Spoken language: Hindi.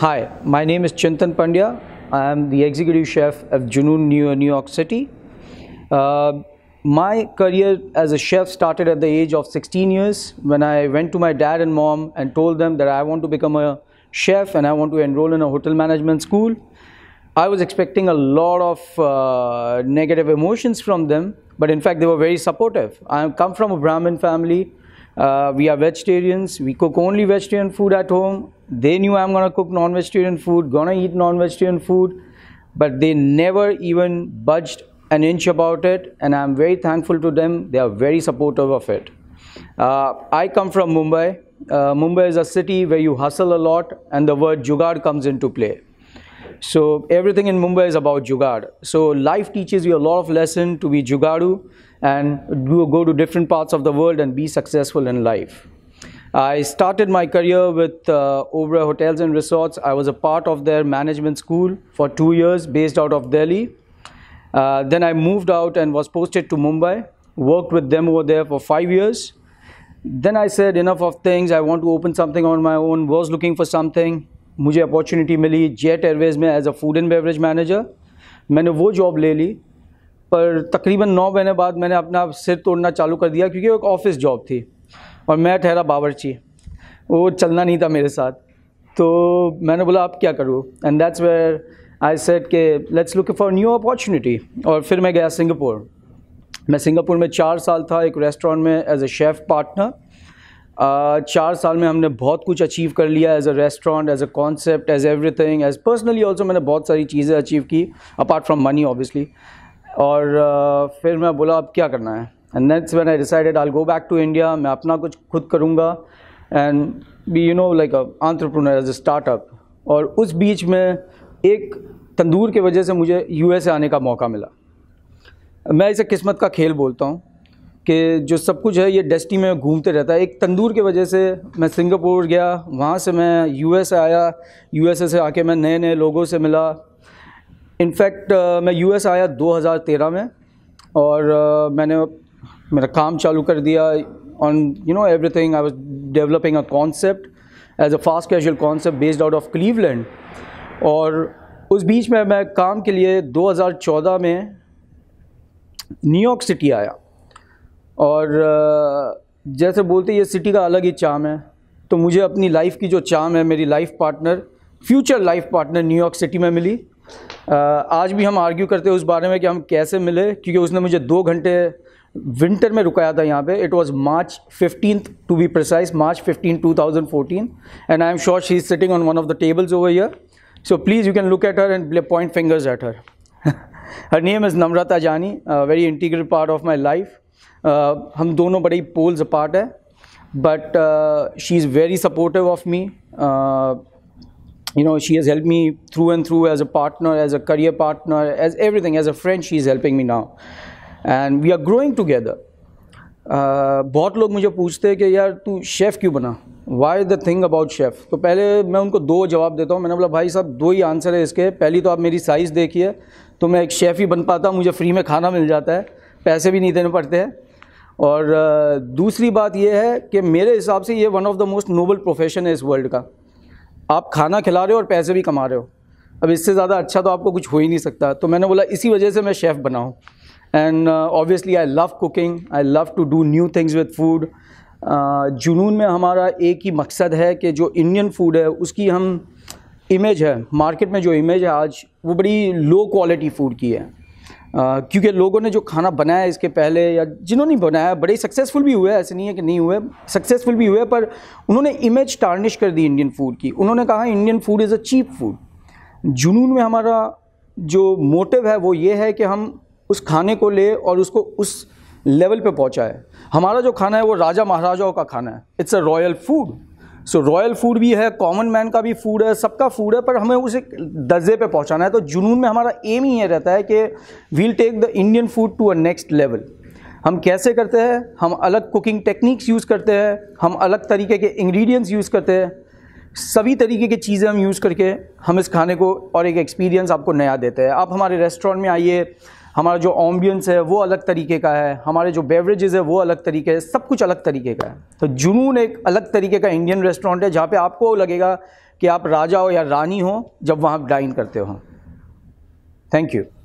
Hi, my name is Chintan Pandya. I am the executive chef of Junoon New, New York City. Uh, my career as a chef started at the age of 16 years when I went to my dad and mom and told them that I want to become a chef and I want to enroll in a hotel management school. I was expecting a lot of uh, negative emotions from them, but in fact, they were very supportive. I come from a Brahmin family. Uh, we are vegetarians. We cook only vegetarian food at home they knew I'm gonna cook non-vegetarian food, gonna eat non-vegetarian food, but they never even budged an inch about it, and I'm very thankful to them. They are very supportive of it. Uh, I come from Mumbai. Uh, Mumbai is a city where you hustle a lot, and the word jugad comes into play. So everything in Mumbai is about jugad. So life teaches you a lot of lesson to be jugadu and go to different parts of the world and be successful in life. I started my career with uh, Hotels and Resorts. I was a part of their management school for two years based out of Delhi. Uh, then I moved out and was posted to Mumbai, worked with them over there for five years. Then I said, enough of things, I want to open something on my own, was looking for something. मुझे opportunity मिली Jet Airways में as a food and beverage manager. मैंने वो job ले ली पर तकरीबन नौ महीने बाद मैंने अपना सिर तोड़ना चालू कर दिया क्योंकि एक ऑफिस जॉब थी और मैं ठहरा बावरची वो चलना नहीं था मेरे साथ तो मैंने बोला आप क्या करूँ and that's where I said के let's look for new opportunity और फिर मैं गया सिंगापुर मैं सिंगापुर में चार साल था एक रेस्टोरेंट में एज ए शेफ़ पार्टनर चार साल में हमने बहुत कुछ अचीव कर लिया as a restaurant as a concept as एवरी थिंग एज पर्सनली ऑल्सो मैंने बहुत सारी चीज़ें अचीव की अपार्ट फ्रॉम मनी ऑब्वियसली और uh, फिर मैं बोला अब क्या करना है and that's when I decided I go back to India मैं अपना कुछ खुद करूँगा and be you know like a entrepreneur as a startup और उस बीच में एक तंदूर की वजह से मुझे ए आने का मौका मिला मैं इसे किस्मत का खेल बोलता हूँ कि जो सब कुछ है ये डेस्टी में घूमते रहता है एक तंदूर की वजह से मैं सिंगापुर गया वहाँ से मैं ए आया ए से आके मैं नए नए लोगों से मिला इनफैक्ट uh, मैं एस आया 2013 में और uh, मैंने मेरा काम चालू कर दिया on you know everything I was developing a concept as a fast casual concept based out of Cleveland और उस बीच में मैं काम के लिए 2014 में न्यूयॉर्क सिटी आया और जैसे बोलते ये सिटी का अलग ही चाम है तो मुझे अपनी लाइफ की जो चाम है मेरी life partner future life partner New York city में मिली आज भी हम आर्ग्यू करते हैं उस बारे में कि हम कैसे मिले क्योंकि उसने मुझे दो घंटे विंटर में रुकाया था यहाँ पे it was March fifteen to be precise March fifteen two thousand fourteen and I am sure she is sitting on one of the tables over here so please you can look at her and point fingers at her her name is Namrata Jani very integral part of my life हम दोनों बड़े ही पोल्स पार्ट है but she is very supportive of me you she know help me through and through as a partner as a career partner as एवरी थिंग as a friend she is helping me now and we are growing together बहुत लोग मुझे पूछते हैं कि यार तू शेफ़ क्यों बना why the thing about chef तो पहले मैं उनको दो जवाब देता हूँ मैंने बोला भाई साहब दो ही आंसर है इसके पहली तो आप मेरी साइज़ देखिए तो मैं एक शेफ़ ही बन पाता मुझे फ्री में खाना मिल जाता है पैसे भी नहीं देने पड़ते हैं और uh, दूसरी बात यह है कि मेरे हिसाब से ये one of the most noble profession है इस वर्ल्ड का आप खाना खिला रहे हो और पैसे भी कमा रहे हो अब इससे ज़्यादा अच्छा तो आपको कुछ हो ही नहीं सकता तो मैंने बोला इसी वजह से मैं शेफ़ बनाऊँ and obviously I love cooking I love to do new things with food जुनून में हमारा एक ही मकसद है कि जो इंडियन फूड है उसकी हम इमेज है मार्केट में जो इमेज है आज वो बड़ी लो क्वालिटी फूड की है Uh, क्योंकि लोगों ने जो खाना बनाया इसके पहले या जिन्होंने बनाया बड़े सक्सेसफुल भी हुए ऐसे नहीं है कि नहीं हुए सक्सेसफुल भी हुए पर उन्होंने इमेज टार्निश कर दी इंडियन फूड की उन्होंने कहा Indian food is a cheap food जुनून में हमारा जो मोटिव है वो ये है कि हम उस खाने को ले और उसको उस लेवल पे पहुंचाए हमारा जो खाना है वो राजा महाराजाओं का खाना है it's a royal food so royal food भी है कॉमन मैन का भी फूड है सबका फूड है पर हमें उसे दर्जे पे पहुंचाना है तो जुनून में हमारा एम ही ये रहता है कि we'll take the Indian food to a next level हम कैसे करते हैं हम अलग कुकिंग टेक्निक्स यूज़ करते हैं हम अलग तरीके के इंग्रीडियंट्स यूज़ करते हैं सभी तरीके की चीज़ें हम यूज़ करके हम इस खाने को और एक एक्सपीरियंस आपको नया देते हैं आप हमारे रेस्टोरेंट में आइए हमारा जो ऑम्बियंस है वो अलग तरीके का है हमारे जो बेवरेजेस है वो अलग तरीके है सब कुछ अलग तरीके का है तो जुनून एक अलग तरीके का इंडियन रेस्टोरेंट है जहाँ पे आपको लगेगा कि आप राजा हो या रानी हो जब वहाँ डाइन करते हो थैंक यू